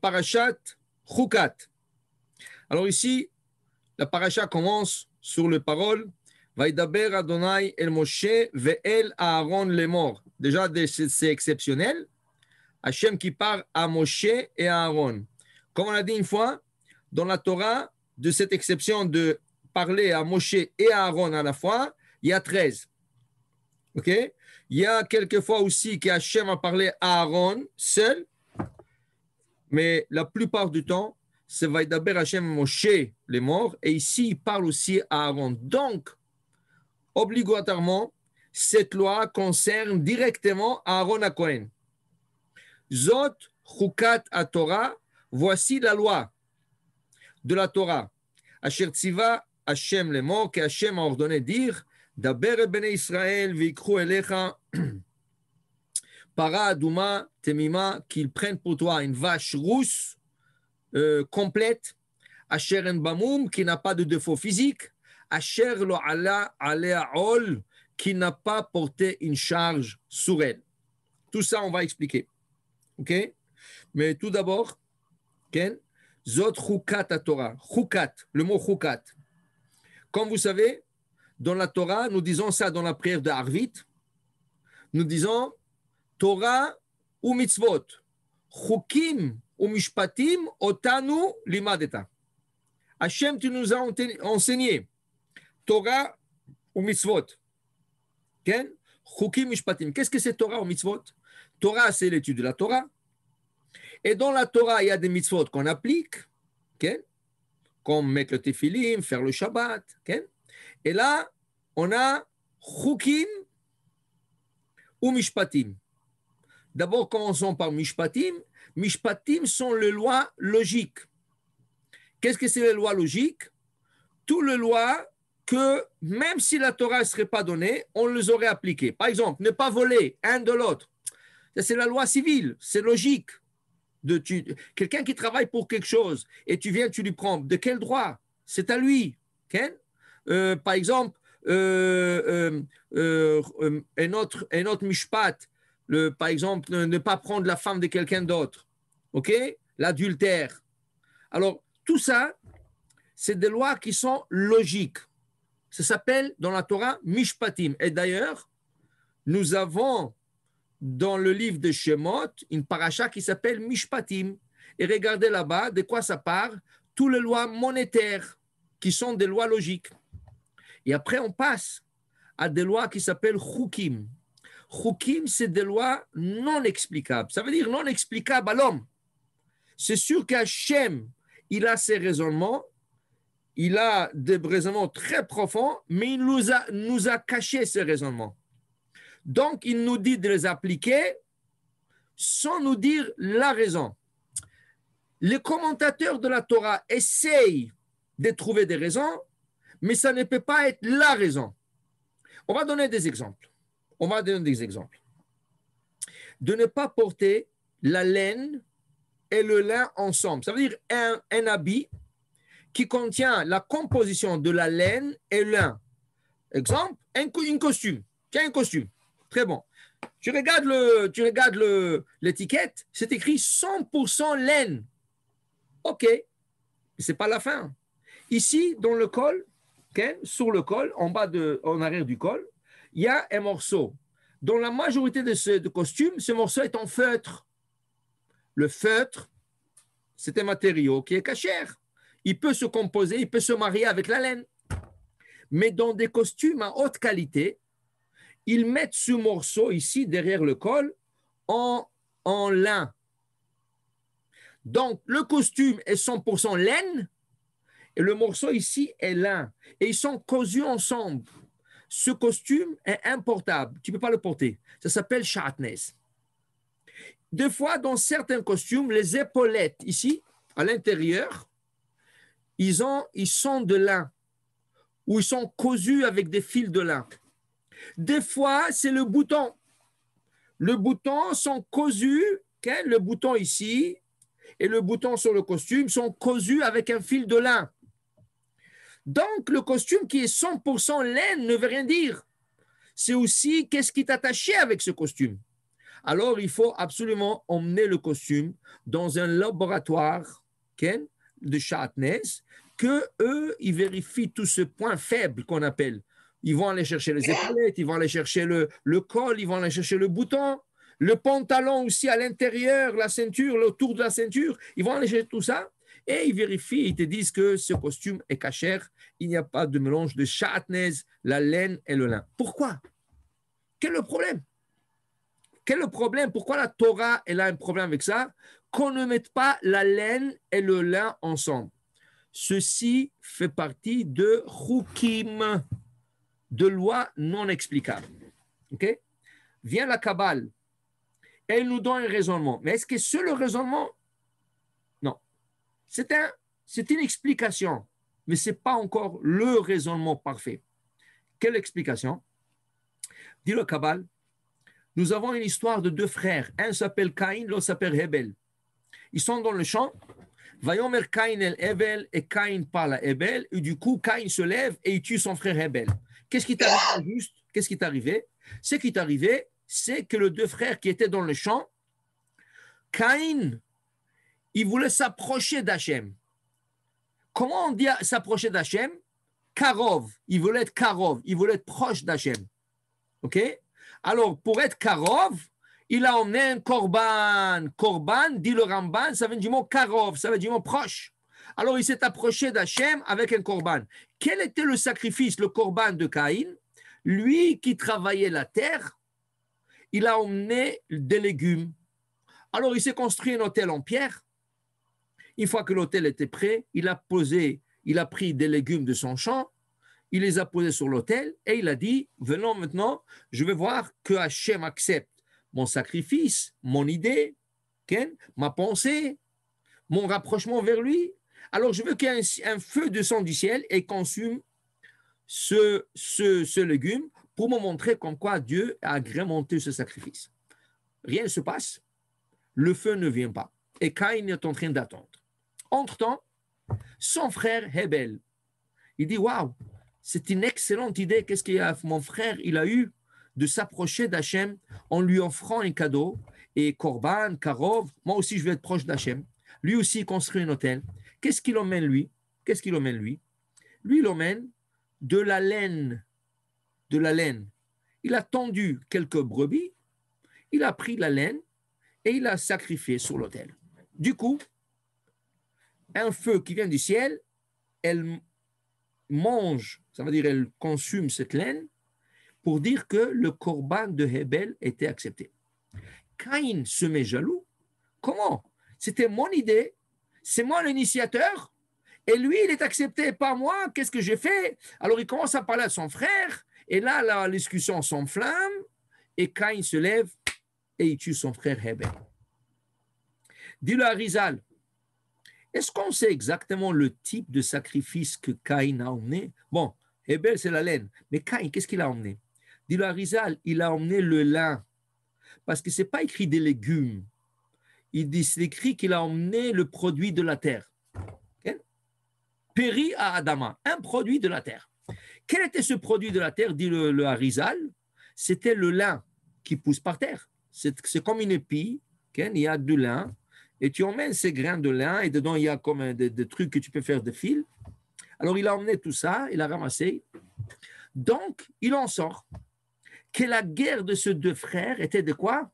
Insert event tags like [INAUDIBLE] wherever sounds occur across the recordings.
Parashat Chukat. Alors ici, la paracha commence sur les paroles Vaidaber Adonai el Moshe ve'el Aaron le morts. Déjà, c'est exceptionnel. Hachem qui parle à Moshe et à Aaron. Comme on l'a dit une fois, dans la Torah, de cette exception de parler à Moshe et à Aaron à la fois, il y a 13. OK Il y a quelquefois aussi qu'Hachem a parlé à Aaron seul, mais la plupart du temps, c'est Vaidaber Hachem Moshe, les morts, et ici, il parle aussi à Aaron. Donc, obligatoirement, cette loi concerne directement Aaron à Cohen. Zot Chukat à Torah, voici la loi de la Torah. Asher Tziva, Hachem les morts, que Hachem a ordonné dire, Daber ben Israël, Vikru Elecha, [CLEARS THROAT] para aduma temima, qu'ils prennent pour toi une vache rousse euh, complète, asher un bamoum, qui n'a pas de défaut physique, asher lo ala qui n'a pas porté une charge sur elle. Tout ça, on va expliquer. OK Mais tout d'abord, Ken, Zot Chukat Torah. Chukat, le mot Chukat. Comme vous savez, dans la Torah, nous disons ça dans la prière de Harvit. Nous disons תורה ומצוות, חוקים ומשפטים אותנו לימדת. השם תנוזה אונסניה, תורה ומצוות, כן? חוקים משפטים. Qu'est-ce que c'est Torah ou mitzvot Torah, c'est l'étude de la Torah. Et dans la Torah, il y a des mitzvot qu'on applique, okay? comme mettre le tefillim, faire le Shabbat. Okay? Et là, on a chukim ou mishpatim. D'abord, commençons par Mishpatim. Mishpatim sont les lois logiques. Qu'est-ce que c'est les lois logiques Toutes les lois que même si la Torah ne serait pas donnée, on les aurait appliquées. Par exemple, ne pas voler un de l'autre. C'est la loi civile, c'est logique. De quelqu'un qui travaille pour quelque chose et tu viens, tu lui prends. De quel droit C'est à lui. Euh, par exemple, euh, euh, un autre mishpat, par exemple, ne pas prendre la femme de quelqu'un d'autre, ok L'adultère. Alors, tout ça, c'est des lois qui sont logiques. Ça s'appelle dans la Torah Mishpatim. Et d'ailleurs, nous avons dans le livre de Shemot une paracha qui s'appelle Mishpatim. Et regardez là-bas de quoi ça part. Toutes les lois monétaires qui sont des lois logiques. Et après, on passe à des lois qui s'appellent Chukim. Choukim, c'est des lois non explicables. Ça veut dire non explicable à l'homme. C'est sûr qu'Hachem, il a ses raisonnements, il a des raisonnements très profonds, mais il nous a, nous a caché ces raisonnements. Donc, il nous dit de les appliquer sans nous dire la raison. Les commentateurs de la Torah essayent de trouver des raisons, mais ça ne peut pas être la raison. On va donner des exemples. On va donner des exemples. De ne pas porter la laine et le lin ensemble. Ça veut dire un, un habit qui contient la composition de la laine et lin. Exemple, un, une costume. Tiens, un costume. Très bon. Tu regardes le, tu regardes le, l'étiquette, c'est écrit 100% laine. OK, c'est pas la fin. Ici, dans le col, sur le col, en bas de, en arrière du col, il y a un morceau. Dans la majorité de ce costumes, ce morceau est en feutre. Le feutre, c'est un matériau qui est cachère. Il peut se composer, il peut se marier avec la laine. Mais dans des costumes à haute qualité, ils mettent ce morceau ici derrière le col en, en lin. Donc le costume est 100% laine et le morceau ici est lin. Et ils sont cousus ensemble ce costume est importable, tu ne peux pas le porter. Ça s'appelle shatnes. Des fois, dans certains costumes, les épaulettes, ici, à l'intérieur, ils, ils sont de lin ou ils sont cousus avec des fils de lin. Des fois, c'est le bouton. Le bouton sont cosus. le bouton ici et le bouton sur le costume sont cousus avec un fil de lin. Donc, le costume qui est 100% laine ne veut rien dire. C'est aussi qu'est-ce qui est attaché avec ce costume. Alors, il faut absolument emmener le costume dans un laboratoire de Chartness, que eux, ils vérifient tout ce point faible qu'on appelle. Ils vont aller chercher les épaulettes, ils vont aller chercher le, col, ils vont aller chercher le bouton, le pantalon aussi à l'intérieur, la ceinture, tour de la ceinture. Ils vont aller chercher tout ça et ils vérifient, ils te disent que ce costume est cachère, il n'y a pas de mélange de chatnez, la laine et le lin. Pourquoi Quel est le problème Quel est le problème Pourquoi la Torah elle a un problème avec ça Qu'on ne mette pas la laine et le lin ensemble. Ceci fait partie de Hukim, de loi non explicable. Ok Vient la Kabbale, elle nous donne un raisonnement. Mais est-ce que c'est le raisonnement c'est une explication, mais ce n'est pas encore le raisonnement parfait. Quelle explication Dit le Kabbal, nous avons une histoire de deux frères. Un s'appelle Caïn, l'autre s'appelle Hebel. Ils sont dans le champ. Vayomer Caïn et Hebel et Caïn parle à Hebel. Et du coup, Caïn se lève et il tue son frère Hebel. Qu'est-ce qui t'arrive juste Qu'est-ce qui t'est arrivé Ce qui t'est arrivé, c'est que les deux frères qui étaient dans le champ, Caïn il voulait s'approcher d'Hachem. Comment on dit s'approcher d'Hachem Karov. Il voulait être Karov. Il voulait être proche d'Hachem. OK Alors, pour être Karov, il a emmené un Korban. Korban, dit le Ramban, ça veut du mot Karov, ça veut dire mot proche. Alors, il s'est approché d'Hachem avec un Korban. Quel était le sacrifice, le Korban de Caïn Lui qui travaillait la terre, il a emmené des légumes. Alors, il s'est construit un hôtel en pierre une fois que l'autel était prêt, il a posé, il a pris des légumes de son champ, il les a posés sur l'autel et il a dit Venons maintenant, je vais voir que Hachem accepte mon sacrifice, mon idée, ma pensée, mon rapprochement vers lui. Alors je veux qu'un un feu descende du ciel et consume ce, ce, légume pour me montrer comme quoi Dieu a agrémenté ce sacrifice. Rien ne se passe, le feu ne vient pas. Et Caïn est en train d'attendre. Entre-temps, son frère Hebel, il dit Waouh, c'est une excellente idée. Qu'est-ce qu'il a Mon frère, il a eu de s'approcher d'Hachem en lui offrant un cadeau. Et Corban, Karov, moi aussi, je vais être proche d'Hachem. Lui aussi, il construit un hôtel. Qu'est-ce qu'il emmène lui Qu'est-ce qu'il emmène lui Lui, il emmène de la laine. De la laine. Il a tendu quelques brebis, il a pris la laine et il a sacrifié sur l'autel. Du coup, un feu qui vient du ciel, elle mange, ça veut dire elle consume cette laine pour dire que le corban de Hebel était accepté. Caïn se met jaloux. Comment C'était mon idée, c'est moi l'initiateur, et lui, il est accepté, pas moi, qu'est-ce que j'ai fait Alors il commence à parler à son frère, et là, la discussion s'enflamme, et Caïn se lève et il tue son frère Hebel. Dis-le à Rizal, est-ce qu'on sait exactement le type de sacrifice que Cain a emmené Bon, Hébel, c'est la laine. Mais Cain, qu'est-ce qu'il a emmené Dit Rizal, il a emmené le lin. Parce que ce n'est pas écrit des légumes. Il dit, c'est écrit qu'il a emmené le produit de la terre. Péri à Adama, un produit de la terre. Quel était ce produit de la terre, dit le, Harizal C'était le lin qui pousse par terre. C'est comme une épi, il y a du lin, et tu emmènes ces grains de lin et dedans il y a comme des, trucs que tu peux faire de fil. Alors il a emmené tout ça, il a ramassé. Donc il en sort que la guerre de ces deux frères était de quoi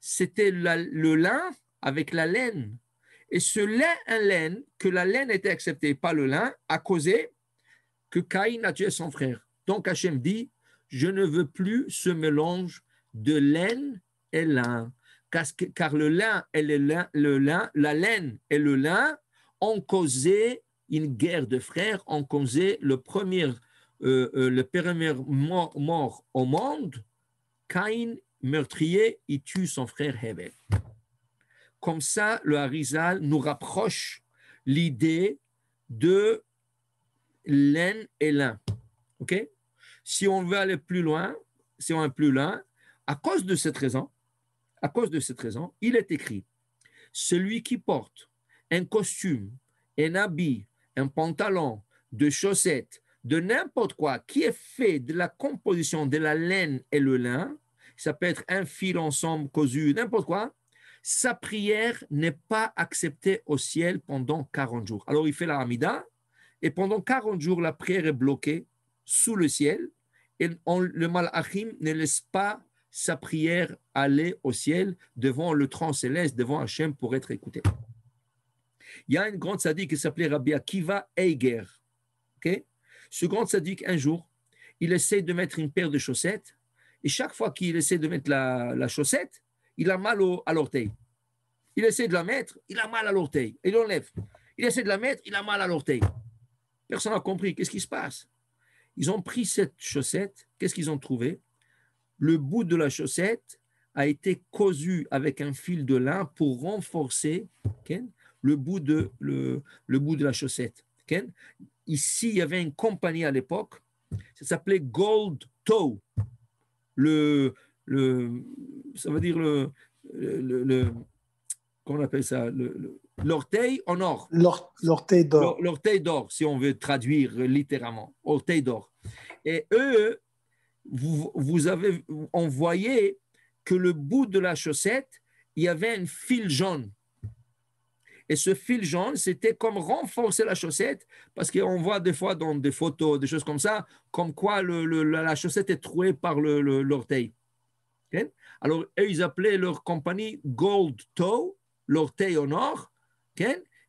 C'était le lin avec la laine. Et ce lin, et laine, que la laine était acceptée, pas le lin, a causé que Caïn a tué son frère. Donc Hachem dit, je ne veux plus ce mélange de laine et lin car le lin et le le lin, la laine et le lin ont causé une guerre de frères, ont causé le premier, euh, euh, le premier mort, au monde. Cain, meurtrier, il tue son frère Hevel. Comme ça, le Harizal nous rapproche l'idée de laine et lin. OK Si on veut aller plus loin, si on est plus loin, à cause de cette raison, à cause de cette raison, il est écrit Celui qui porte un costume, un habit, un pantalon, de chaussettes, de n'importe quoi qui est fait de la composition de la laine et le lin, ça peut être un fil ensemble cosu, n'importe quoi, sa prière n'est pas acceptée au ciel pendant 40 jours. Alors il fait la Hamida, et pendant 40 jours, la prière est bloquée sous le ciel, et le Malachim ne laisse pas sa prière allait au ciel devant le tronc céleste, devant Hachem pour être écoutée. Il y a un grand sadique qui s'appelait Rabbi Akiva Eiger. Ce grand sadique, un jour, il essaie de mettre une paire de chaussettes et chaque fois qu'il essaie de mettre la, chaussette, il a mal au, à l'orteil. Il essaie de la mettre, il a mal à l'orteil. Il l'enlève. Il essaie de la mettre, il a mal à l'orteil. Personne n'a compris. Qu'est-ce qui se passe Ils ont pris cette chaussette. Qu'est-ce qu'ils ont trouvé le bout de la chaussette a été cousu avec un fil de lin pour renforcer le, bout de, le, bout de la chaussette. Ici, il y avait une compagnie à l'époque, ça s'appelait Gold Toe. Le, le, ça veut dire le, le, qu'on appelle ça l'orteil en or. L'orteil d'or. L'orteil d'or, si on veut traduire littéralement. Orteil d'or. Et eux, vous, avez, envoyé que le bout de la chaussette, il y avait un fil jaune. Et ce fil jaune, c'était comme renforcer la chaussette, parce qu'on voit des fois dans des photos, des choses comme ça, comme quoi le, la chaussette est trouée par l'orteil. Le, Alors, ils appelaient leur compagnie Gold Toe, l'orteil au or,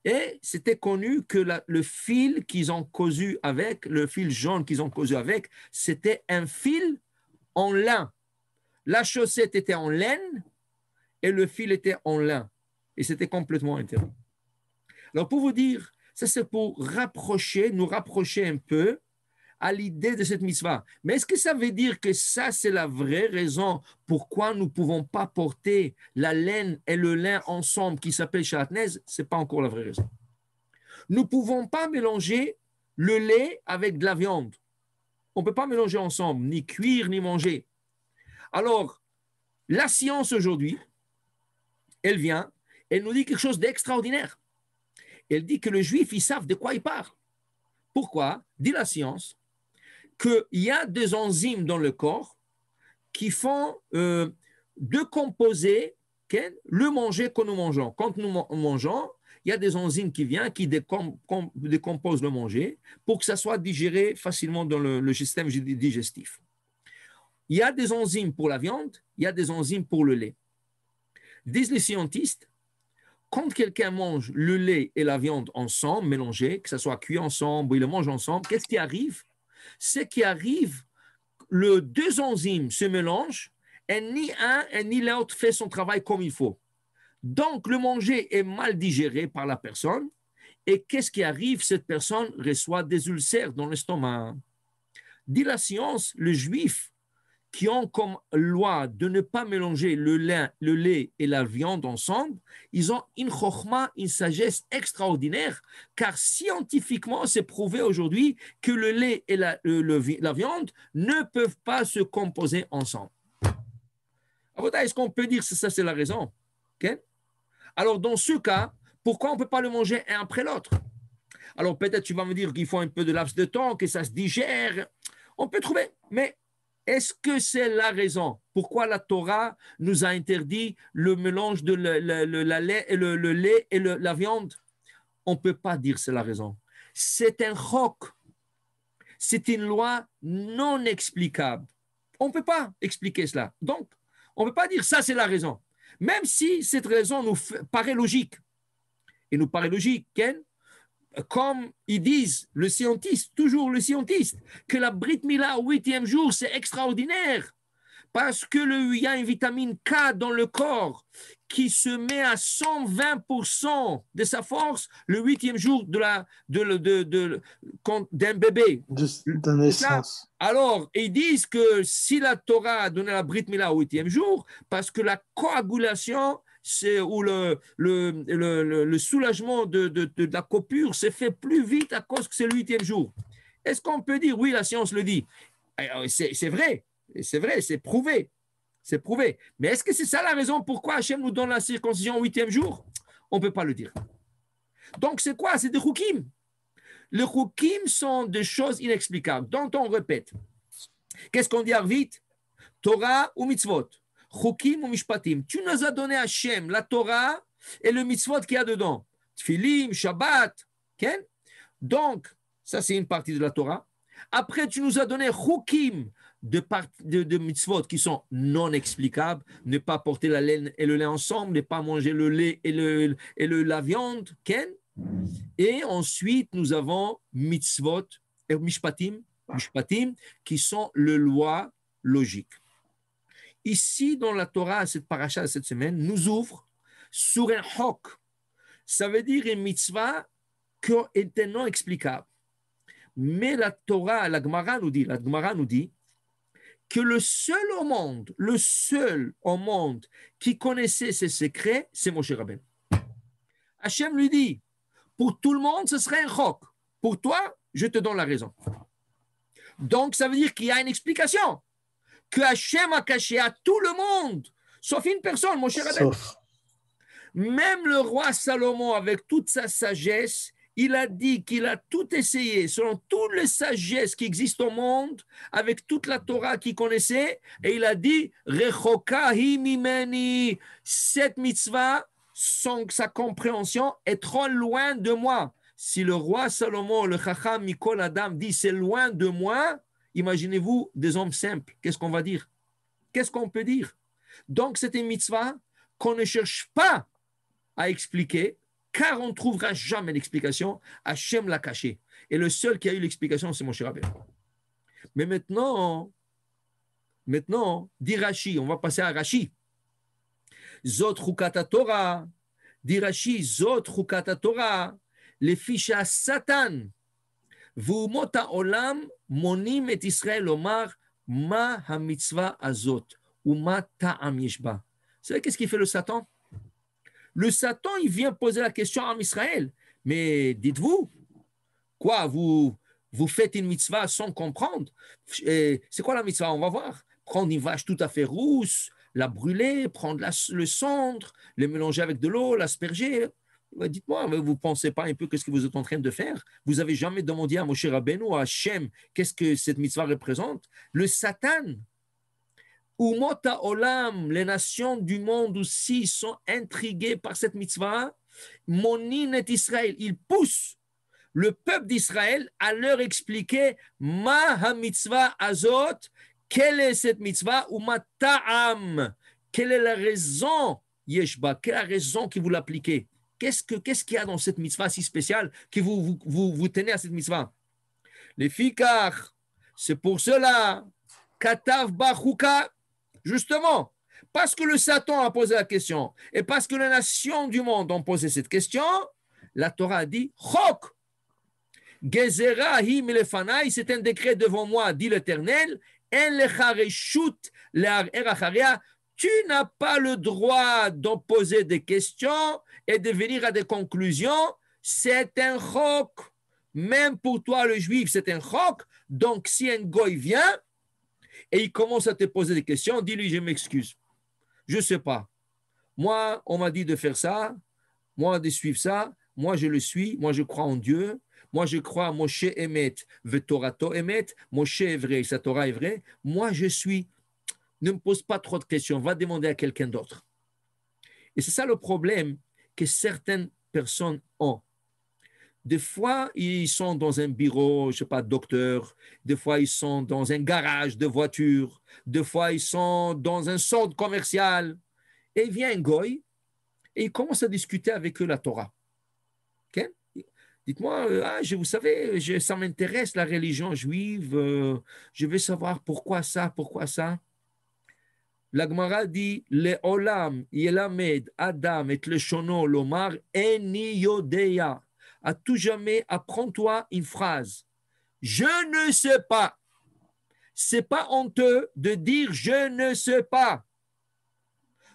et c'était connu que le fil qu'ils ont cousu avec, le fil jaune qu'ils ont cousu avec, c'était un fil en lin. La chaussette était en laine et le fil était en lin. Et c'était complètement interdit. Alors pour vous dire, ça c'est pour rapprocher, nous rapprocher un peu à l'idée de cette mitzvah. Mais est-ce que ça veut dire que ça, c'est la vraie raison pourquoi nous ne pouvons pas porter la laine et le lin ensemble qui s'appelle Chatnez? Ce n'est pas encore la vraie raison. Nous ne pouvons pas mélanger le lait avec de la viande. On ne peut pas mélanger ensemble, ni cuire, ni manger. Alors, la science aujourd'hui, elle vient, elle nous dit quelque chose d'extraordinaire. Elle dit que le juif, ils savent de quoi il parle. Pourquoi Dit la science, qu'il y a des enzymes dans le corps qui font euh, décomposer le manger que nous mangeons. Quand nous mangeons, il y a des enzymes qui viennent, qui décomposent le manger pour que ça soit digéré facilement dans le, système digestif. Il y a des enzymes pour la viande, il y a des enzymes pour le lait. Disent les scientifiques, quand quelqu'un mange le lait et la viande ensemble, mélangés, que ça soit cuit ensemble, il le mange ensemble, qu'est-ce qui arrive ce qui arrive, le deux enzymes se mélangent et ni un ni l'autre fait son travail comme il faut. Donc, le manger est mal digéré par la personne. Et qu'est-ce qui arrive Cette personne reçoit des ulcères dans l'estomac. Dit la science, le juif, qui ont comme loi de ne pas mélanger le lait, le lait et la viande ensemble, ils ont une une sagesse extraordinaire, car scientifiquement, c'est prouvé aujourd'hui que le lait et la, la, viande ne peuvent pas se composer ensemble. Est-ce qu'on peut dire que ça, c'est la raison Alors, dans ce cas, pourquoi on ne peut pas le manger un après l'autre Alors, peut-être tu vas me dire qu'il faut un peu de laps de temps, que ça se digère. On peut trouver, mais est-ce que c'est la raison pourquoi la Torah nous a interdit le mélange de la lait, et le, lait et la viande On ne peut pas dire c'est la raison. C'est un choc. C'est une loi non explicable. On ne peut pas expliquer cela. Donc, on ne peut pas dire ça, c'est la raison. Même si cette raison nous paraît logique. Et nous paraît logique, Ken, comme ils disent, le scientiste, toujours le scientiste, que la Brit Mila au huitième jour, c'est extraordinaire. Parce que le, y a une vitamine K dans le corps qui se met à 120% de sa force le huitième jour de la, de, de, d'un bébé. De, Alors, ils disent que si la Torah a donné la Brit Mila au huitième jour, parce que la coagulation où le, le, le, soulagement de, la copure se fait plus vite à cause que c'est le huitième jour. Est-ce qu'on peut dire, oui, la science le dit eh, oh, C'est vrai, c'est vrai, c'est prouvé, c'est prouvé. Mais est-ce que c'est ça la raison pourquoi Hachem nous donne la circoncision au huitième jour On ne peut pas le dire. Donc c'est quoi C'est des choukim. Les choukim sont des choses inexplicables, dont on répète. Qu'est-ce qu'on dit vite Torah ou mitzvot Chokim ou Mishpatim. Tu nous as donné Hachem, la Torah et le mitzvot qu'il y a dedans. Tfilim, Shabbat. Ken? Donc, ça c'est une partie de la Torah. Après, tu nous as donné Chokim, de, de, mitzvot qui sont non explicables, ne pas porter la laine et le lait ensemble, ne pas manger le lait et, le, la viande, ken. Et ensuite, nous avons mitzvot et euh, mishpatim, ah. mishpatim qui sont le loi logique. Ici, dans la Torah, cette paracha de cette semaine, nous ouvre sur un hoc. Ça veut dire un mitzvah qui était non explicable. Mais la Torah, la Gemara nous dit, la Gemara nous dit que le seul au monde, le seul au monde qui connaissait ces secrets, c'est Moshe Rabbeinu. Hachem lui dit, pour tout le monde, ce serait un choc. Pour toi, je te donne la raison. Donc, ça veut dire qu'il y a une explication que Hachem a caché à tout le monde, sauf une personne, mon cher Même le roi Salomon, avec toute sa sagesse, il a dit qu'il a tout essayé, selon toutes les sagesses qui existent au monde, avec toute la Torah qu'il connaissait, et il a dit "Rechokah cette mitzvah, sans sa compréhension, est trop loin de moi. Si le roi Salomon, le Chacham Mikol Adam dit c'est loin de moi, Imaginez-vous des hommes simples. Qu'est-ce qu'on va dire Qu'est-ce qu'on peut dire Donc, c'est une mitzvah qu'on ne cherche pas à expliquer, car on ne trouvera jamais l'explication. Hachem l'a caché. Et le seul qui a eu l'explication, c'est mon cher Abel. Mais maintenant, maintenant, dit on va passer à Rashi. Zot Torah, dit Rashi, Zot Torah, les fiches à Satan, vous העולם qu'est-ce qu'il fait le Satan Le Satan, il vient poser la question à Israël. Mais dites-vous, quoi, vous, vous faites une mitzvah sans comprendre C'est quoi la mitzvah On va voir. Prendre une vache tout à fait rousse, la brûler, prendre le cendre, le mélanger avec de l'eau, l'asperger. Dites-moi, vous ne pensez pas un peu qu'est-ce que vous êtes en train de faire Vous n'avez jamais demandé à Moshe Rabbeinu, à Hachem, qu'est-ce que cette mitzvah représente Le Satan, Umota Olam, les nations du monde aussi sont intriguées par cette mitzvah. Monin est Israël. Il pousse le peuple d'Israël à leur expliquer Ma mitzvah azot, quelle est cette mitzvah ou ma Quelle est la raison, Yeshba Quelle est la raison qui vous l'appliquez Qu'est-ce qu'il y a dans cette mitzvah si spéciale que vous vous, tenez à cette mitzvah Les fikar, c'est pour cela, katav bachuka, justement, parce que le Satan a posé la question et parce que les nations du monde ont posé cette question, la Torah a dit Chok. Gezera him c'est un décret devant moi, dit l'Éternel. En lechare shut tu n'as pas le droit d'en poser des questions et de venir à des conclusions. C'est un choc. Même pour toi, le juif, c'est un choc. Donc, si un goy vient et il commence à te poser des questions, dis-lui, je m'excuse. Je ne sais pas. Moi, on m'a dit de faire ça. Moi, de suivre ça. Moi, je le suis. Moi, je crois en Dieu. Moi, je crois à Moshe Emet, Vetorato Emet. Moshe est vrai, sa Torah est vraie. Moi, je suis ne me pose pas trop de questions, va demander à quelqu'un d'autre. Et c'est ça le problème que certaines personnes ont. Des fois, ils sont dans un bureau, je ne sais pas, docteur. Des fois, ils sont dans un garage de voiture. Des fois, ils sont dans un centre commercial. Et vient un goy et il commence à discuter avec eux la Torah. Dites-moi, euh, ah, je, vous savez, ça m'intéresse la religion juive. Euh, je veux savoir pourquoi ça, pourquoi ça. L'Agmara dit Le Olam Yelamed Adam et le Shono Lomar ni Yodeya. À tout jamais, apprends-toi une phrase. Je ne sais pas. C'est pas honteux de dire je ne sais pas.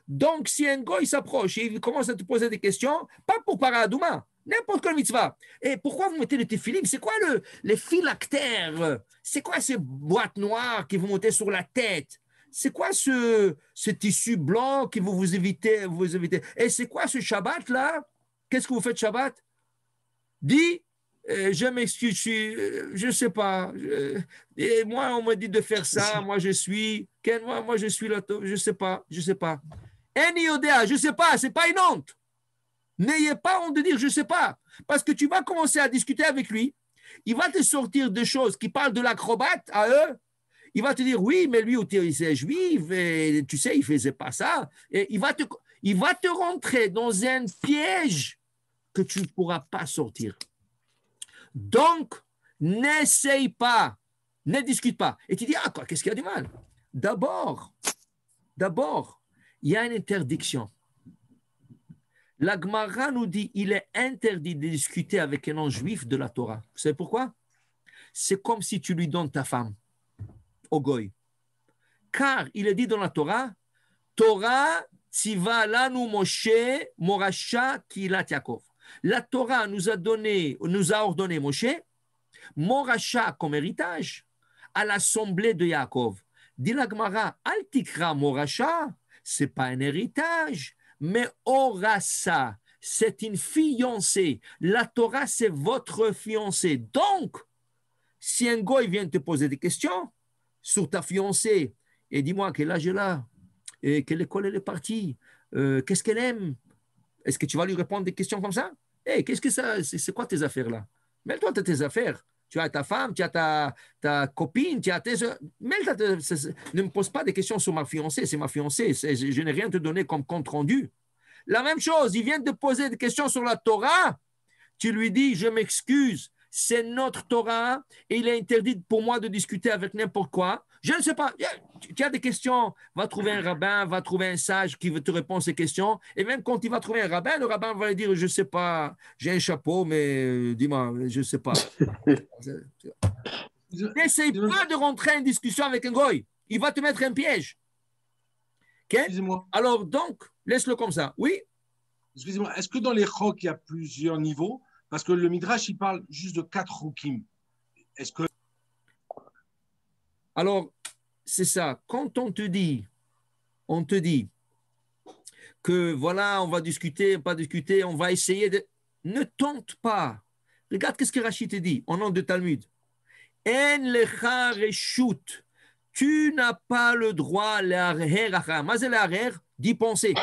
Donc, si un gars il s'approche et il commence à te poser des questions, pas pour paradouma, n'importe quelle mitzvah. Et pourquoi vous mettez le téfilim C'est quoi le, les phylactères C'est quoi ces boîtes noires qui vous montez sur la tête c'est quoi ce, tissu blanc que vous vous évitez, vous évitez Et c'est quoi ce Shabbat là Qu'est-ce que vous faites Shabbat Dis, euh, je m'excuse, je ne euh, sais pas. Euh, et moi, on me dit de faire ça. [LAUGHS] Moi, je suis, moi, je suis là, je ne sais pas, je ne sais pas. Eniodea, je ne sais pas, c'est pas une honte. N'ayez pas honte de dire je ne sais pas. Parce que tu vas commencer à discuter avec lui. Il va te sortir des choses qui parlent de l'acrobate à eux il va te dire oui, mais lui, il est juif, et, tu sais, il faisait pas ça. Et il, va te, il va te rentrer dans un piège que tu ne pourras pas sortir. Donc, n'essaye pas, ne discute pas. Et tu dis, ah quoi, qu'est-ce qu'il y a du mal D'abord, d'abord, il y a une interdiction. L'Agmara nous dit, il est interdit de discuter avec un non-juif de la Torah. Vous savez pourquoi C'est comme si tu lui donnes ta femme. Car il est dit dans la Torah, Torah tiva lanu Moshe morasha la Yaakov. La Torah nous a donné, nous a ordonné Moshe, morasha comme héritage à l'assemblée de Yaakov. Dit la Gemara, altikra morasha, c'est pas un héritage, mais orasa, c'est une fiancée. La Torah, c'est votre fiancée. Donc, si un goy vient te poser des questions, sur ta fiancée et dis-moi quel âge elle a, et quelle école elle est partie, euh, qu'est-ce qu'elle aime. Est-ce que tu vas lui répondre des questions comme ça Hé, eh, qu'est-ce que ça, c'est quoi tes affaires là Mêle-toi de tes affaires. Tu as ta femme, tu as ta, ta copine, tu as tes. Mêle-toi Ne me pose pas des questions sur ma fiancée, c'est ma fiancée, je n'ai rien te donné comme compte rendu. La même chose, il vient de poser des questions sur la Torah. Tu lui dis, je m'excuse, c'est notre Torah et il est interdit pour moi de discuter avec n'importe quoi. Je ne sais pas. Tu as des questions, va trouver un rabbin, va trouver un sage qui veut te à ces questions. Et même quand il va trouver un rabbin, le rabbin va lui dire Je ne sais pas, j'ai un chapeau, mais euh, dis-moi, je ne sais pas. [LAUGHS] [LAUGHS] N'essaye pas de rentrer en discussion avec un goy. Il va te mettre un piège. Excusez-moi. Alors donc, laisse-le comme ça. Oui Excusez-moi, est-ce que dans les rocs, il y a plusieurs niveaux parce que le Midrash, il parle juste de quatre Rukim. Est-ce que. Alors, c'est ça. Quand on te dit, on te dit que voilà, on va discuter, pas discuter, on va essayer de. Ne tente pas. Regarde qu'est-ce que Rachid te dit en nom de Talmud. En lecha reshut. Tu n'as pas le droit, d'y penser.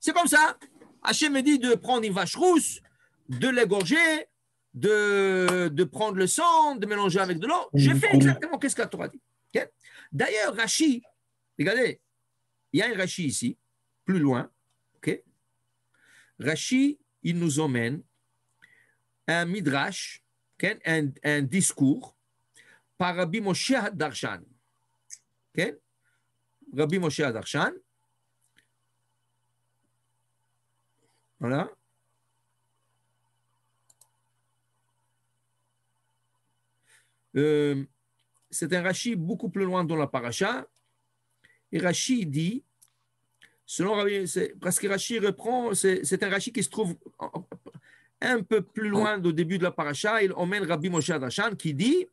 C'est comme ça. Hachem me dit de prendre une vache rousse, de l'égorger, de, prendre le sang, de mélanger avec de l'eau. Je mm-hmm. fais exactement ce que la Torah dit. D'ailleurs, Rashi, regardez, il y a un Rashi ici, plus loin. Rashi, il nous emmène un midrash, un, discours par Rabbi Moshe Darshan. Rabbi Moshe Darshan. Voilà. Euh, c'est un Rashi beaucoup plus loin dans la paracha. Et Rashi dit, selon parce que Rashi reprend, c'est un Rashi qui se trouve un peu plus loin du début de la paracha. Il emmène Rabbi Moshe Adashan qui dit,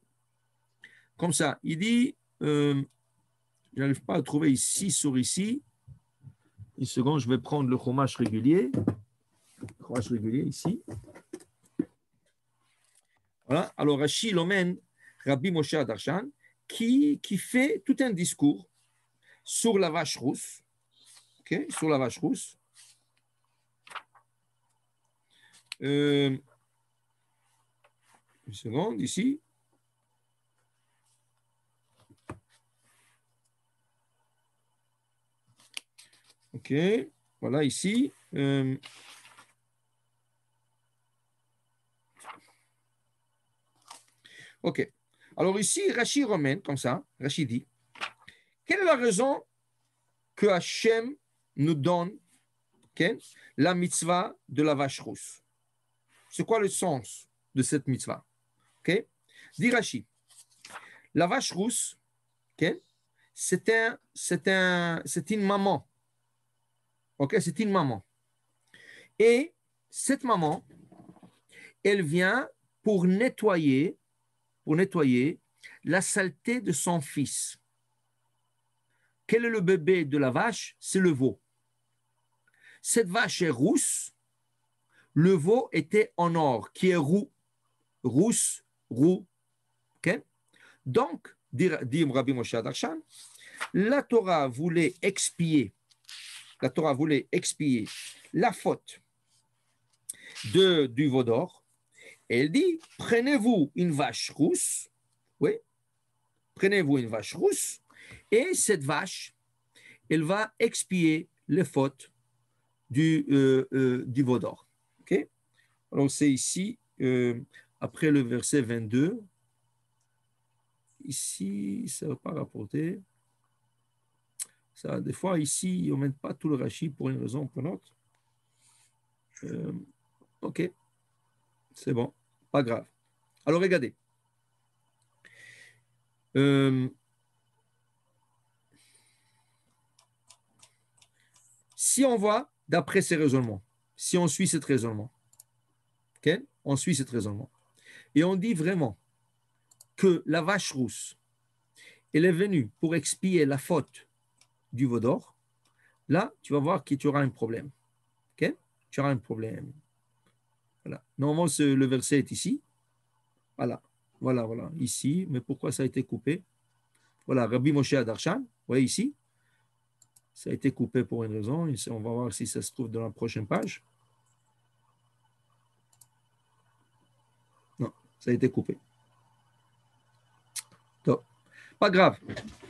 comme ça, il dit, euh, je n'arrive pas à trouver ici sur ici. Une seconde, je vais prendre le chômage régulier. Le régulier ici. Voilà. Alors, Rashi l'emmène Rabbi Moshe Adarshan, qui, fait tout un discours sur la vache rousse. Okay, sur la vache rousse. Euh, une seconde ici. OK. Voilà ici. Euh, OK. Alors ici, Rashi Romain, comme ça, Rashi dit, quelle est la raison que Hachem nous donne la mitzvah de la vache rousse C'est quoi le sens de cette mitzvah okay? Dit Rashi, la vache rousse, c'est un, un, une maman. Ok, c'est une maman. Et cette maman, elle vient pour nettoyer pour nettoyer la saleté de son fils. Quel est le bébé de la vache C'est le veau. Cette vache est rousse. Le veau était en or, qui est roux. Rousse, roux. Donc, dit Rabbi Moshe la Torah voulait expier, la Torah voulait expier la faute de, du veau d'or elle dit, prenez-vous une vache rousse, oui, prenez-vous une vache rousse, et cette vache, elle va expier les fautes du, euh, euh, du vaudor. ok? Alors c'est ici, euh, après le verset 22, ici, ça ne va pas rapporter. Ça, des fois, ici, on ne pas tout le rachis pour une raison ou pour une autre. ok, c'est bon. Pas grave. Alors regardez. Euh, si on voit d'après ces raisonnements, si on suit ces raisonnement, on suit ces raisonnement, et on dit vraiment que la vache rousse, elle est venue pour expier la faute du veau d'or, là, tu vas voir que tu auras un problème. tu auras un problème. Voilà. Normalement, le verset est ici. Voilà, voilà, voilà, ici. Mais pourquoi ça a été coupé Voilà, Rabbi Moshe Adarshan, vous voyez ici. Ça a été coupé pour une raison. On va voir si ça se trouve dans la prochaine page. Non, ça a été coupé. Pas grave.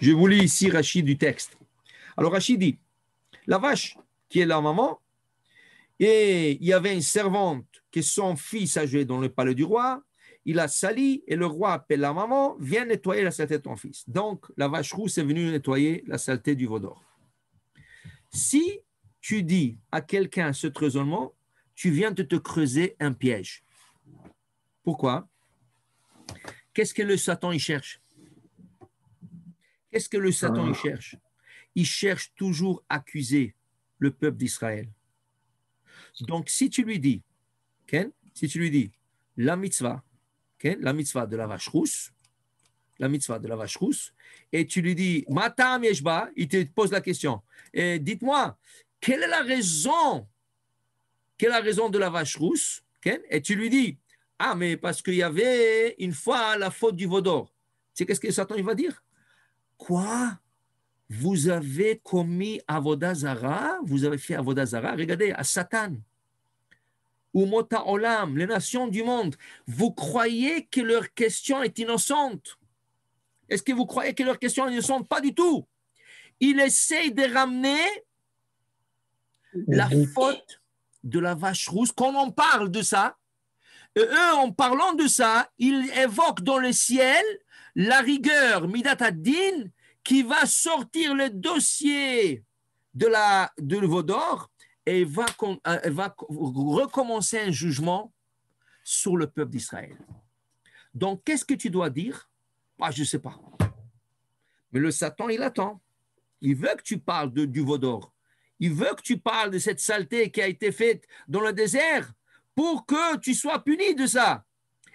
Je vous lis ici Rachid du texte. Alors Rachid dit, la vache qui est la maman, et il y avait une servante que son fils a joué dans le palais du roi, il a sali et le roi appelle la maman, viens nettoyer la saleté de ton fils. Donc, la vache rousse est venue nettoyer la saleté du veau Si tu dis à quelqu'un ce raisonnement, tu viens de te creuser un piège. Pourquoi Qu'est-ce que le Satan y cherche Qu'est-ce que le Satan il cherche Il cherche toujours à accuser le peuple d'Israël. Donc, si tu lui dis, si tu lui dis la mitzvah, la mitzvah de la vache rousse, la mitzvah de la vache rousse, et tu lui dis Matam Yeshba, il te pose la question. Et dites-moi, quelle est la raison Quelle est la raison de la vache rousse Et tu lui dis Ah, mais parce qu'il y avait une fois la faute du vaudor. Tu qu'est-ce que Satan va dire Quoi Vous avez commis Avodazara Vous avez fait Avodazara Regardez, à Satan ou Mota Olam, les nations du monde, vous croyez que leur question est innocente Est-ce que vous croyez que leur question est innocente Pas du tout. Il essaye de ramener la faute de la vache rousse. Quand on parle de ça, eux, en parlant de ça, ils évoquent dans le ciel la rigueur Midat ad-Din qui va sortir le dossier de la de et va, euh, va recommencer un jugement sur le peuple d'Israël. Donc, qu'est-ce que tu dois dire ah, Je ne sais pas. Mais le Satan, il attend. Il veut que tu parles de, du d'or. Il veut que tu parles de cette saleté qui a été faite dans le désert pour que tu sois puni de ça.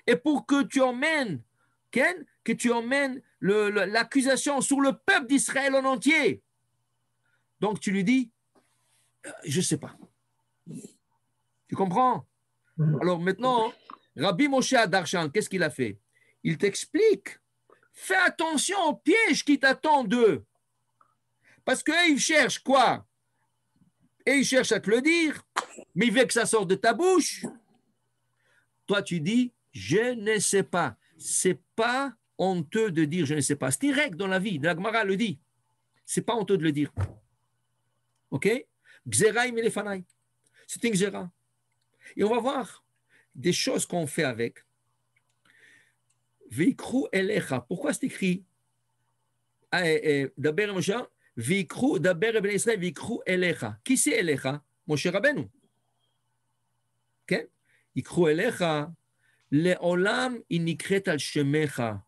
Et pour que tu emmènes, Ken, que tu emmènes l'accusation sur le peuple d'Israël en entier. Donc tu lui dis, euh, je ne sais pas. Tu comprends mhm. Alors maintenant, Rabbi Moshe Adarshan, qu'est-ce qu'il a fait Il t'explique. Fais attention aux pièges qui t'attendent d'eux. Parce qu'ils cherchent quoi Et ils cherchent à te le dire, mais il veut que ça sorte de ta bouche. Toi, tu dis, je ne sais pas. C'est pas honteux de dire je ne sais pas. C'est direct dans la vie. Nagmara le dit. C'est pas honteux de le dire. OK Xeraim et C'est une Et on va voir des choses qu'on fait avec. Vikru elecha. Pourquoi c'est écrit ah, eh, eh, D'abord, Moshe, Veikru, Daber Ben Israël, Vikru elecha. Qui c'est elecha Moshe Rabbeinu. Ok יקחו אליך, Leolam היא al shemecha.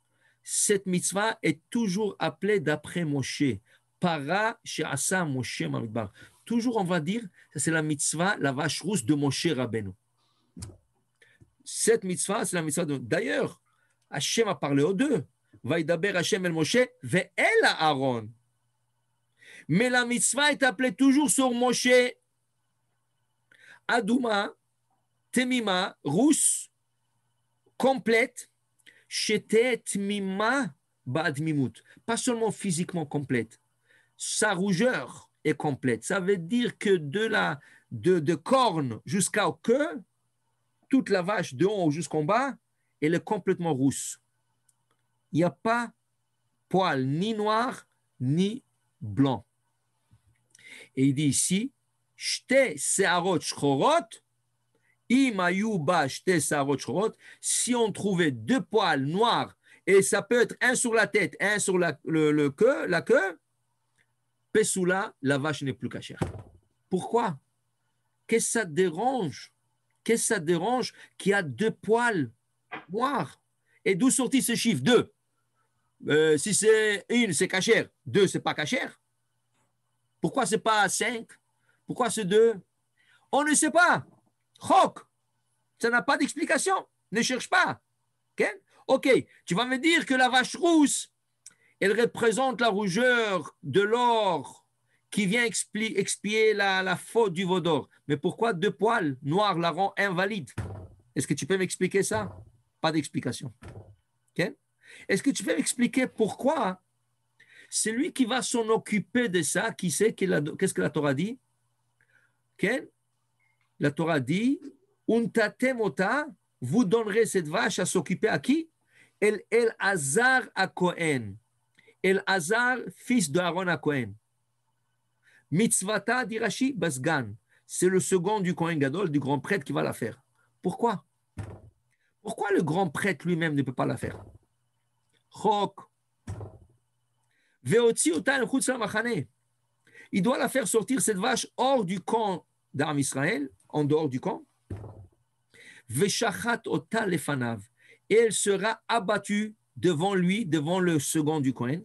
Cette mitzvah est toujours appelée d'après Moshe. Para she'asa Moshe Mamidbar toujours, on va dire, c'est la mitzvah, la vache rousse de Moshe Rabbeinu. Cette mitzvah, c'est la mitzvah de... D'ailleurs, Hachem a parlé aux deux. Vaïdaber Hachem el Moshe, ve Aaron. Mais la mitzvah est appelée toujours sur Moshe. Adouma, Temima, rousse, complète, chetet Tmima, Badmimut. Pas seulement physiquement complète, sa rougeur est complète. Ça veut dire que de la de, de corne jusqu'au queue, toute la vache de haut jusqu'en bas, elle est complètement rousse. Il n'y a pas poil ni noir ni blanc. Et il dit ici, si on trouvait deux poils noirs, et ça peut être un sur la tête, un sur le queue, la queue, Pessoula, la vache n'est plus cachère. Pourquoi Qu'est-ce que ça dérange Qu'est-ce que ça dérange qu'il y a deux poils noirs Et d'où sortit ce chiffre Deux. Euh, si c'est une, c'est cachère. Deux, c'est pas cachère. Pourquoi c'est pas cinq Pourquoi c'est deux On ne sait pas. rock Ça n'a pas d'explication. Ne cherche pas. ok, tu vas me dire que la vache rousse, elle représente la rougeur de l'or qui vient expier la, faute du veau d'or. Mais pourquoi deux poils noirs la rend invalide Est-ce que tu peux m'expliquer ça Pas d'explication. Est-ce que tu peux m'expliquer pourquoi celui qui va s'en occuper de ça, qui sait qu'est-ce que la Torah dit La Torah dit Temota, vous donnerez cette vache à s'occuper à qui El El azar à Cohen. El Azar, fils de Aaron à Cohen. d'Irashi Basgan. C'est le second du Kohen Gadol, du grand prêtre, qui va la faire. Pourquoi Pourquoi le grand prêtre lui-même ne peut pas la faire Il doit la faire sortir, cette vache, hors du camp d'armes Israël, en dehors du camp. Veshachat Lefanav. Et elle sera abattue devant lui, devant le second du Kohen.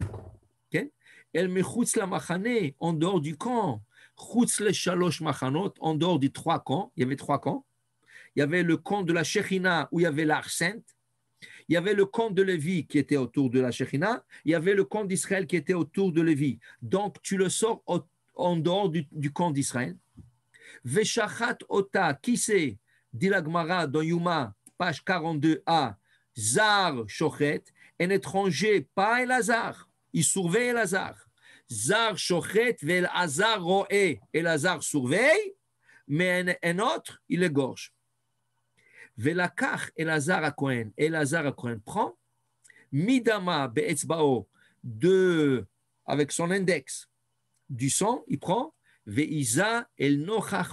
El mechutz la machane, en dehors du camp. Chutz le shalosh machanot, en dehors des trois camps. Il y avait trois camps. Il y avait le camp de la Shechina où il y avait l'Arche Sainte. Il y avait le camp de Lévi qui était autour de la Shechina, Il y avait le camp d'Israël qui était autour de Lévi. Donc tu le sors en dehors du, camp d'Israël. Veshachat ota, qui c'est Dilagmara dans Yuma, page 42a, Zar Shochet, un étranger, pas El Hazar. Il surveille El Hazar. Zar Shochet vel azar Roe. El surveille, mais un, autre, il égorge. Velakach El Hazar à Cohen. El Hazar à Cohen prend Midama Be'etzbao de, avec son index du sang, il prend Ve'iza El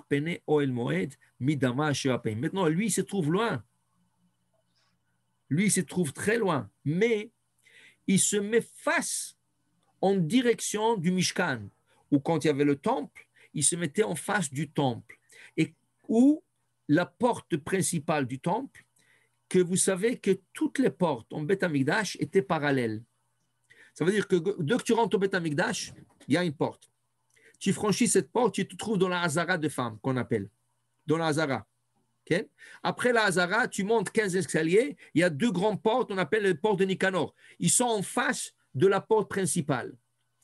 Pene Moed Midama Maintenant, lui, se trouve loin lui, se trouve très loin, mais il se met face en direction du Mishkan, où quand il y avait le temple, il se mettait en face du temple, et où la porte principale du temple, que vous savez que toutes les portes en Beth Amikdash étaient parallèles. Ça veut dire que dès que tu rentres au Beth il y a une porte. Tu franchis cette porte, tu te trouves dans la Hazara de femmes, qu'on appelle, dans la Hazara. Après la Hazara, tu montes 15 escaliers, il y a deux grandes portes, on appelle les portes de Nicanor. Ils sont en face de la porte principale.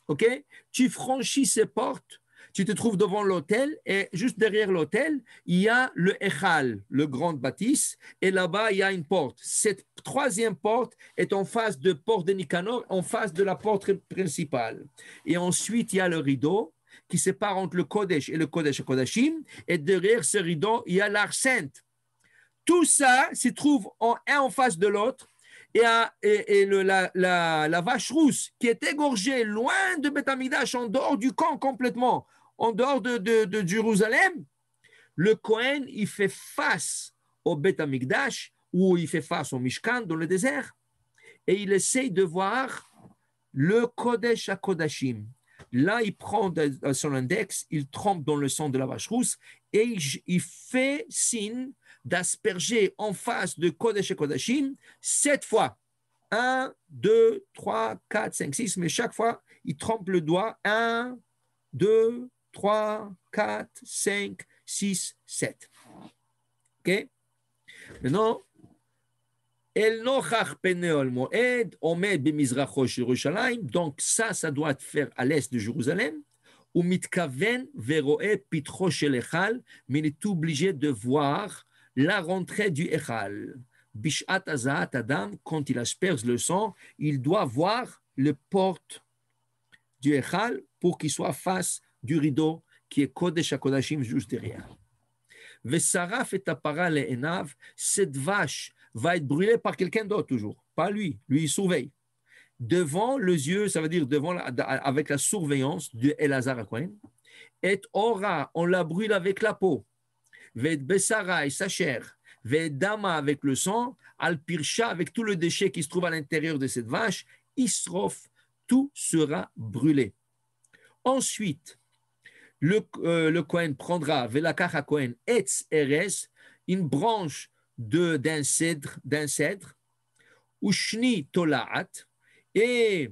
ok tu franchis ces portes, tu te trouves devant l'hôtel et juste derrière l'hôtel, il y a le Echal, le grand bâtisse, et là-bas, il y a une porte. Cette troisième porte est en face de porte de Nicanor, en face de la porte principale. Et ensuite, il y a le rideau qui sépare entre le Kodesh et le Kodesh Kodashim, et derrière ce rideau, il y a l'arche Tout ça se trouve en, un en face de l'autre, et, la, vache rousse qui est égorgée loin de Betamidash, en dehors du camp complètement, en dehors de, Jérusalem, le Cohen, il fait face au Amikdash, ou il fait face au Mishkan dans le désert et il essaye de voir le Kodesh à Là, il prend euh, son index, il trempe dans le sang de la vache rousse et il, fait signe d'asperger en face de Kodesh et Kodashim sept fois. 1, 2, 3, 4, 5, 6, mais chaque fois, il trempe le doigt. 1, 2, 3, 4, 5, 6, 7. OK Maintenant, El moed Donc ça, ça doit être à l'est de Jérusalem. Ou mitkaven veroe pitro echal, mais il est obligé de voir la rentrée du echal. Bishat azat adam, quand il asperge le sang, il doit voir le porte du echal pour qu'il soit face du rideau qui est Kodesh HaKodashim juste derrière. Vesaraf et apara le enav, cette vache va être brûlé par quelqu'un d'autre toujours, pas lui. Lui, il surveille. Devant les yeux, ça veut dire devant avec la surveillance de Elazar Cohen. et aura, on la brûle avec la peau, et Bessara et sa chair, et Dama avec le sang, alpircha avec tout le déchet qui se trouve à l'intérieur de cette vache, Isrof, tout sera brûlé. Ensuite, le, euh, Cohen prendra Velakach Cohen. Etz une branche d'un cèdre, d'un cèdre, ushni tolaat, et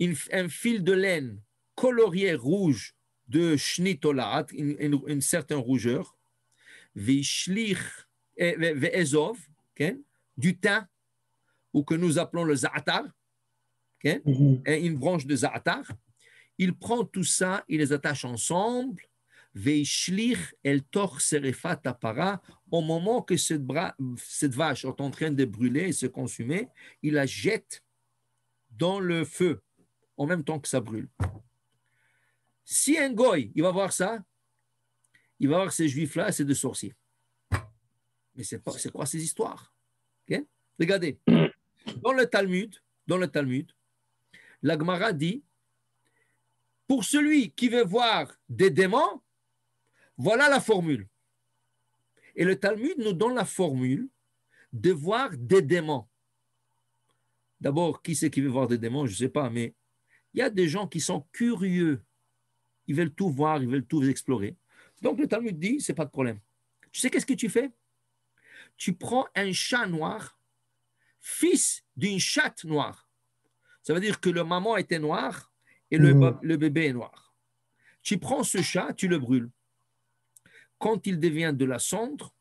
un fil de laine colorié rouge de shni tolaat, une, certaine rougeur, vishlich, eh, ve'ezov, du thym, ou que nous appelons le za'atar, mhm. une branche de za'atar, il prend tout ça, il les attache ensemble, Veishlich el tor serefat apara, au moment que cette, cette vache est en train de brûler et se consumer, il la jette dans le feu en même temps que ça brûle. Si un goy, il va voir ça, il va voir ces juifs-là, ces deux sorciers. Mais c'est, pas, c'est quoi ces histoires Regardez, [COUGHS] dans le Talmud, dans le Talmud, l'Agmara dit, pour celui qui veut voir des démons, voilà la formule. Et le Talmud nous donne la formule de voir des démons. D'abord, qui c'est qui veut voir des démons Je ne sais pas, mais il y a des gens qui sont curieux. Ils veulent tout voir, ils veulent tout explorer. Donc le Talmud dit, c'est pas de problème. Tu sais qu'est-ce que tu fais Tu prends un chat noir, fils d'une chatte noire. Ça veut dire que le maman était noire et le, mmh. le bébé est noir. Tu prends ce chat, tu le brûles. Quand il devient de la cendre,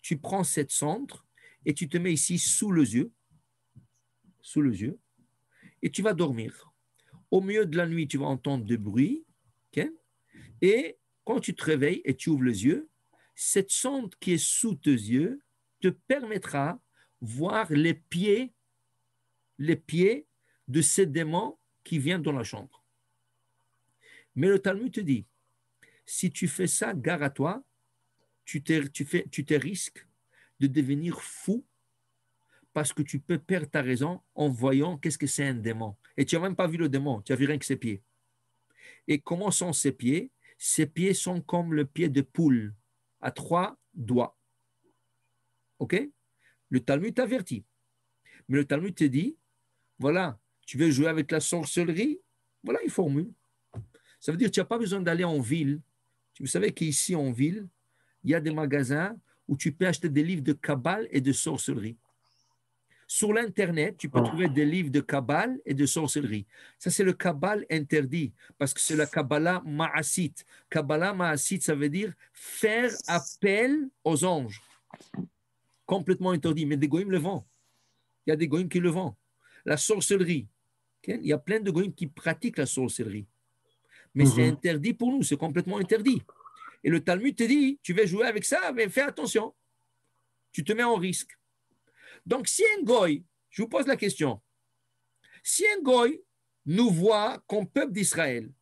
tu prends cette cendre et tu te mets ici sous les yeux, sous les yeux, et tu vas dormir. Au milieu de la nuit, tu vas entendre des bruits, et quand tu te réveilles et tu ouvres les yeux, cette cendre qui est sous tes yeux te permettra voir les pieds, les pieds de ces démons qui viennent dans la chambre. Mais le Talmud te dit, si tu fais ça, gare à toi, tu te, risques de devenir fou parce que tu peux perdre ta raison en voyant qu'est-ce que c'est un démon. Et tu n'as même pas vu le démon, tu as vu rien que ses pieds. Et comment sont ses pieds Ses pieds sont comme le pied de poule, à trois doigts. OK Le Talmud t'avertit. Mais le Talmud te dit, voilà, tu veux jouer avec la sorcellerie Voilà une formule. Ça veut dire que tu n'as pas besoin d'aller en ville vous savez qu'ici en ville, il y a des magasins où tu peux acheter des livres de cabale et de sorcellerie. Sur l'Internet, tu peux oh. trouver des livres de cabale et de sorcellerie. Ça, c'est le cabale interdit, parce que c'est la Kabbalah ma'asit. Kabbalah ma'asit, ça veut dire faire appel aux anges. Complètement interdit, mais des goïms le vendent. Il y a des goïms qui le vendent. La sorcellerie, il y a plein de goïms qui pratiquent la sorcellerie. Mais c'est mhm. interdit pour nous, c'est complètement interdit. Et le Talmud te dit, tu vas jouer avec ça, mais fais attention. Tu te mets en risque. Donc, si un goy, je vous pose la question, si un goy nous voit comme peuple d'Israël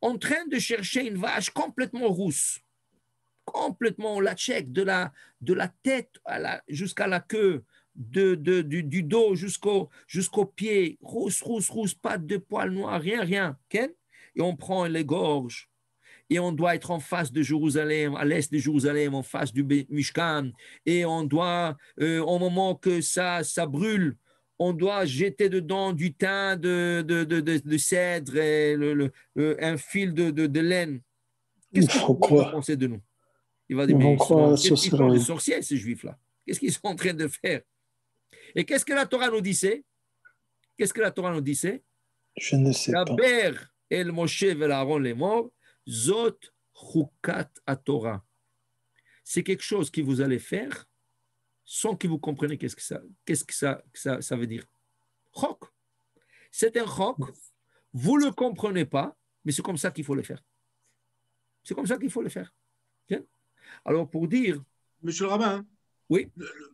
en train de chercher une vache complètement rousse, complètement, la tchèque, de la, de la tête jusqu'à la queue, de, du, dos jusqu'au jusqu'au pied, rousse, rousse, rousse, pas de poils noirs, rien, rien. Ken et on prend les gorges et on doit être en face de Jérusalem, à l'est de Jérusalem, en face du Mishkan, et on doit, euh, au moment que ça, ça brûle, on doit jeter dedans du teint de, de, de, cèdre, et le, un fil de, laine. Qu'est-ce qu'ils vont penser de nous Il va dire, mais sont, des sorciers, ces juifs-là. Qu'est-ce qu'ils sont en train de faire Et qu'est-ce que la Torah nous disait Qu'est-ce que la Torah nous disait Je ne sais la pas. El Moshe les morts, Zot Chukat à Torah. C'est quelque chose que vous allez faire sans que vous compreniez qu'est-ce que ça, qu'est-ce que ça, ça, veut dire. Chok. C'est un rock. Vous ne le comprenez pas, mais c'est comme ça qu'il faut le faire. C'est comme ça qu'il faut le faire. Alors pour dire. Monsieur le rabbin. Oui.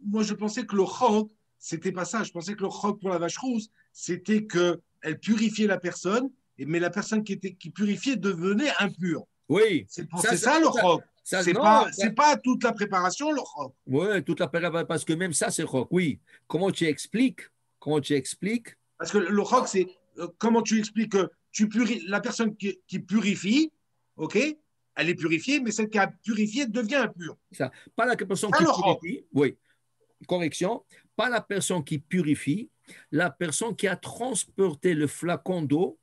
moi je pensais que le chok, c'était pas ça. Je pensais que le rock pour la vache rousse, c'était que elle purifiait la personne mais la personne qui, était, purifiait devenait impure. Oui. C'est ça, le rock. C'est pas, pas toute la préparation le rock. Oui, toute la préparation, parce que même ça, c'est rock oui. Comment tu expliques Comment tu expliques Parce que le rock c'est euh, comment tu expliques que tu la personne qui, purifie, ok elle est purifiée, mais celle qui a purifié devient impure. Ça. Pas la personne qui purifie, oui. Correction. Pas la personne qui purifie, la personne qui a transporté le flacon d'eau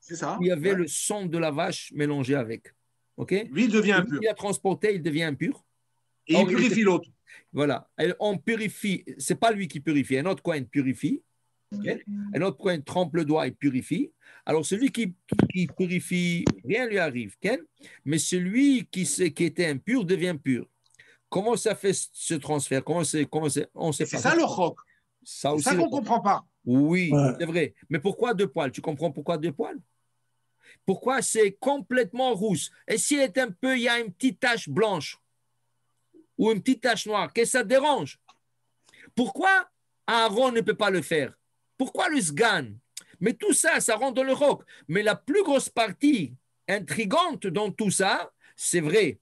ça. il y avait le sang de la vache mélangé avec. Ok. Lui, devient impur. Il a transporté, il devient impur. Et il purifie l'autre. Voilà. on purifie. C'est pas lui qui purifie. Un autre coin purifie. Un autre coin trempe le doigt et purifie. Alors celui qui, purifie, rien lui arrive. Mais celui qui, était impur devient pur. Comment ça fait ce transfert c'est on sait C'est ça le choc. Ça Ça qu'on comprend pas. Oui, c'est vrai. Mais pourquoi deux poils Tu comprends pourquoi deux poils pourquoi c'est complètement rousse Et s'il est un peu, il y a une petite tache blanche ou une petite tache noire, que ça dérange. Pourquoi Aaron ne peut pas le faire Pourquoi le sgan Mais tout ça, ça rentre dans le roc. Mais la plus grosse partie intrigante dans tout ça, c'est vrai,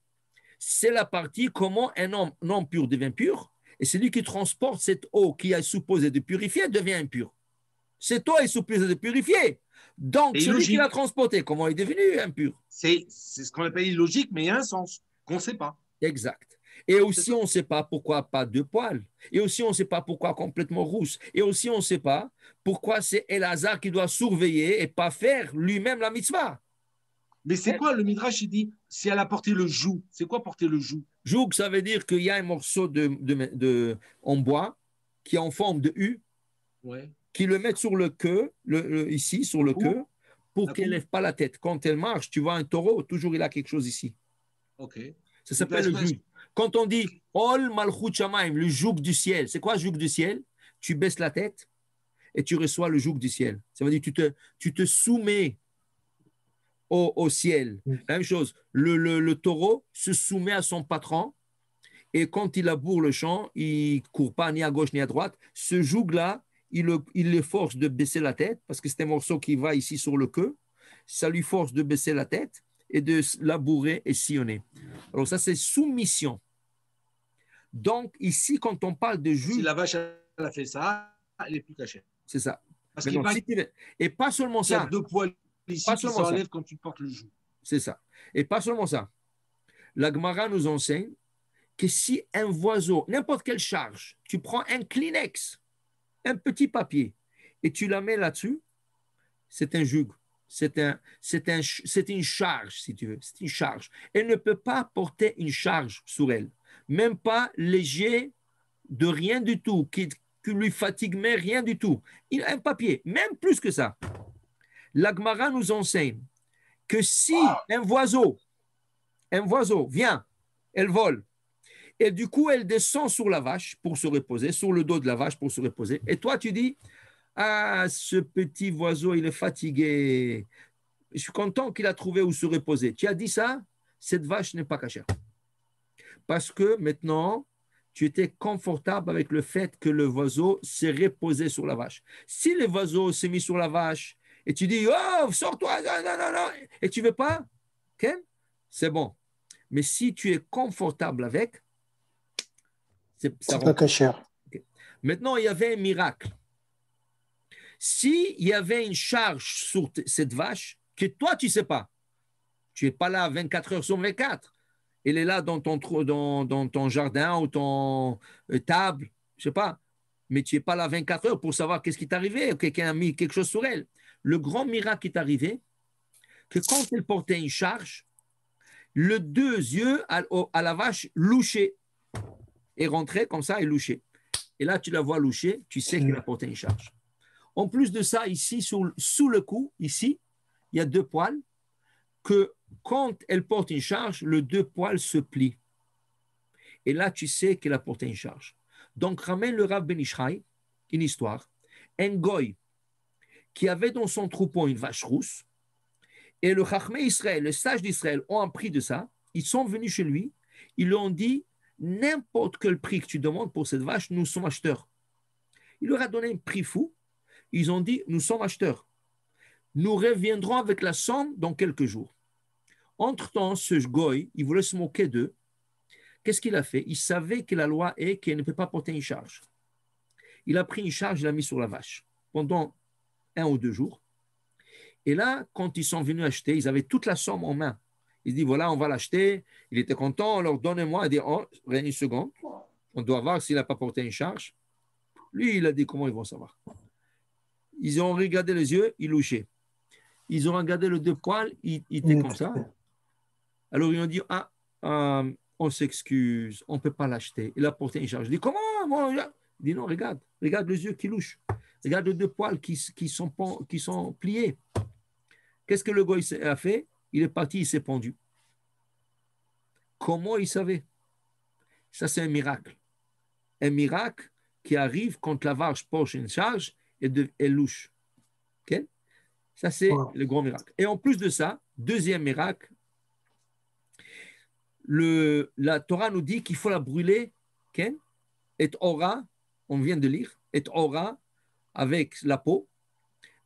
c'est la partie comment un homme non pur devient pur, et celui qui transporte cette eau qui est supposée de purifier devient impur. Cette eau est supposée de purifier. Donc, celui qui l'a transporté, comment il est devenu impur C'est ce qu'on appelle illogique, mais il y a un sens qu'on ne sait pas. Exact. Et aussi, on ne sait pas pourquoi pas de poils. Et aussi, on ne sait pas pourquoi complètement rousse. Et aussi, on ne sait pas pourquoi c'est Elazar qui doit surveiller et pas faire lui-même la mitzvah. Mais c'est quoi le Midrash Il dit si elle a porté le joug. C'est quoi porter le joug Joug, ça veut dire qu'il y a un morceau de, de, en bois qui est en forme de U. Ouais qui le mettent sur le queue, le, ici, sur le ah queue, pour ah qu'elle ne lève pas la tête. Quand elle marche, tu vois un taureau, toujours il a quelque chose ici. Ok. Ça s'appelle le joug. Quand on dit Ol Malchut Shamaim, le joug du ciel, c'est quoi le joug du ciel Tu baisses la tête et tu reçois le joug du ciel. Ça veut dire que tu te, tu te soumets au, ciel. Mm. même chose, le, taureau se soumet à son patron et quand il aboure le champ, il ne court pas ni à gauche ni à droite. Ce joug-là, il le, force de baisser la tête, parce que c'est un morceau qui va ici sur le queue, ça lui force de baisser la tête et de labourer et sillonner. Alors ça, c'est soumission. Donc ici, quand on parle de jus Si la vache a fait ça, elle est plus cachée. C'est ça. et pas seulement ça. Il deux poils ici pas qui quand tu portes le C'est ça. Et pas seulement ça. L'Agmara nous enseigne que si un oiseau, n'importe quelle charge, tu prends un Kleenex un petit papier, et tu la mets là-dessus, c'est un jug, c'est un, un, une charge, si tu veux, c'est une charge. Elle ne peut pas porter une charge sur elle, même pas léger de rien du tout, qui, lui fatigue, mais rien du tout. Il a un papier, même plus que ça. L'Agmara nous enseigne que si un oiseau, un oiseau vient, elle vole, et du coup, elle descend sur la vache pour se reposer, sur le dos de la vache pour se reposer. Et toi, tu dis, ah, ce petit oiseau, il est fatigué. Je suis content qu'il a trouvé où se reposer. Tu as dit ça Cette vache n'est pas cachère. Parce que maintenant, tu étais confortable avec le fait que le oiseau s'est reposé sur la vache. Si le oiseau s'est mis sur la vache et tu dis, oh, sors-toi, non, non, non, et tu ne veux pas, OK, c'est bon. Mais si tu es confortable avec, c'est pas cachère. Maintenant, il y avait un miracle. S'il y avait une charge sur cette vache que toi, tu ne sais pas, tu n'es pas là 24 heures sur 24, elle est là dans ton, dans ton jardin ou ton euh, table, je ne sais pas, mais tu n'es pas là 24 heures pour savoir qu'est-ce qui t'est arrivé, quelqu'un a mis quelque chose sur elle. Le grand miracle qui est arrivé, que quand elle portait une charge, le deux yeux à, à la vache Louchaient et rentrer comme ça et loucher. Et là, tu la vois loucher, tu sais qu'il a porté une charge. En plus de ça, ici, sous, sous le cou, ici, il y a deux poils que quand elle porte une charge, le deux poils se plient. Et là, tu sais qu'elle a porté une charge. Donc, ramène le Rav Ben une histoire. Un goy qui avait dans son troupeau une vache rousse, et le Chachmé Israël, le sage d'Israël, ont appris de ça. Ils sont venus chez lui, ils lui ont dit n'importe quel prix que tu demandes pour cette vache, nous sommes acheteurs. Il leur a donné un prix fou. Ils ont dit, nous sommes acheteurs. Nous reviendrons avec la somme dans quelques jours. Entre-temps, ce goy, il voulait se moquer d'eux. Qu'est-ce qu'il a fait Il savait que la loi est qu'elle ne peut pas porter une charge. Il a pris une charge, et l'a mis sur la vache pendant un ou deux jours. Et là, quand ils sont venus acheter, ils avaient toute la somme en main. Il dit, voilà, on va l'acheter. Il était content, alors donnez moi. Il dit, oh, une seconde, on doit voir s'il n'a pas porté une charge. Lui, il a dit, comment ils vont savoir Ils ont regardé les yeux, ils louchaient. Ils ont regardé le deux poils, il, était comme ça. Alors, ils ont dit, ah, euh, on s'excuse, on ne peut pas l'acheter. Il a porté une charge. Il dit, comment Il dit, non, regarde, regarde les yeux qui louchent. Regarde les deux poils qui, sont, qui sont pliés. Qu'est-ce que le goy a fait il est parti, il s'est pendu. Comment il savait Ça, c'est un miracle. Un miracle qui arrive quand la vache poche une charge et, de, louche. Ça, c'est le grand miracle. Et en plus de ça, deuxième miracle, la Torah nous dit qu'il faut la brûler. Et aura, on vient de lire, et aura avec la peau,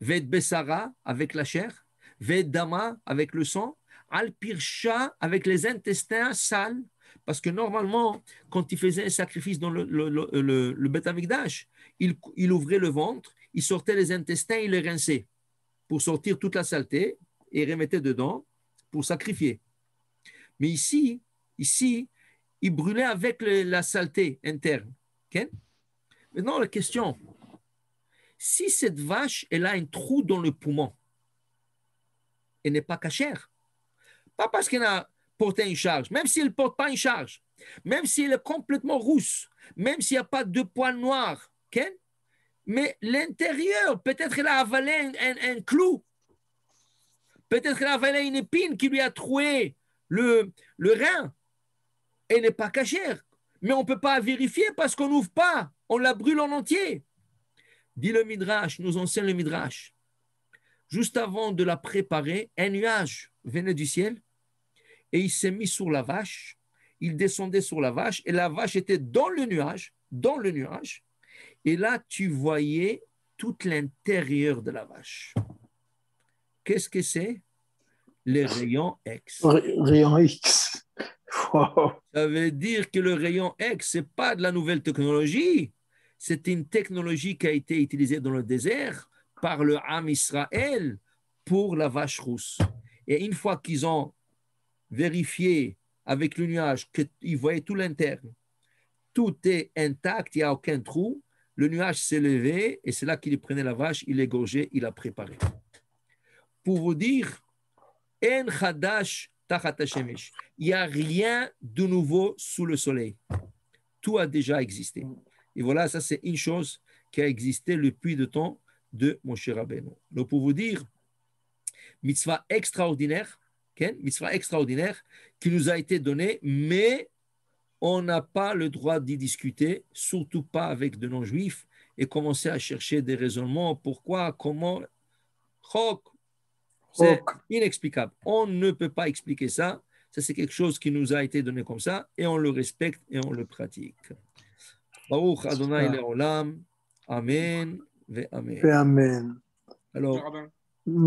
vet besara avec la chair, Vedama avec le sang, alpircha avec les intestins sales, parce que normalement, quand il faisait un sacrifice dans le, le, le, le il, ouvrait le ventre, il sortait les intestins, il les rinçait pour sortir toute la saleté et remettait dedans pour sacrifier. Mais ici, ici, il brûlait avec la saleté interne. Maintenant, la question, si cette vache, elle a un trou dans le poumon, elle n'est pas cachère. Pas parce qu'elle a porté une charge, même s'il ne porte pas une charge, même s'il est complètement rousse, même s'il n'y a pas de poils noirs, mais l'intérieur, peut-être qu'elle a avalé un, clou, peut-être qu'elle a avalé une épine qui lui a troué le, le rein, Elle n'est pas cachère. Mais on ne peut pas vérifier parce qu'on ouvre pas, on la brûle en entier. Dit le Midrash, nous enseigne le Midrash juste avant de la préparer, un nuage venait du ciel et il s'est mis sur la vache. Il descendait sur la vache et la vache était dans le nuage, dans le nuage. Et là, tu voyais tout l'intérieur de la vache. Qu'est-ce que c'est Les rayons X. Rayon X. Ça veut dire que le rayon X, ce n'est pas de la nouvelle technologie. C'est une technologie qui a été utilisée dans le désert par le Ham Israël pour la vache rousse. Et une fois qu'ils ont vérifié avec le nuage qu'ils voyaient tout l'interne, tout est intact, il n'y a aucun trou, le nuage s'est levé et c'est là qu'il prenait la vache, il l'égorgeait, il l'a préparé. Pour vous dire, En Hadash il n'y a rien de nouveau sous le soleil. Tout a déjà existé. Et voilà, ça c'est une chose qui a existé depuis de temps de Moshe Rabbeinu. Donc, pour vous dire, mitzvah extraordinaire, mitzvah extraordinaire qui nous a été donné, mais on n'a pas le droit d'y discuter, surtout pas avec de non-juifs, et commencer à chercher des raisonnements, pourquoi, comment. C'est inexplicable. On ne peut pas expliquer ça. Ça, c'est quelque chose qui nous a été donné comme ça, et on le respecte et on le pratique. Baruch Adonai Leolam. Amen. ואמן. ואמן. הלו.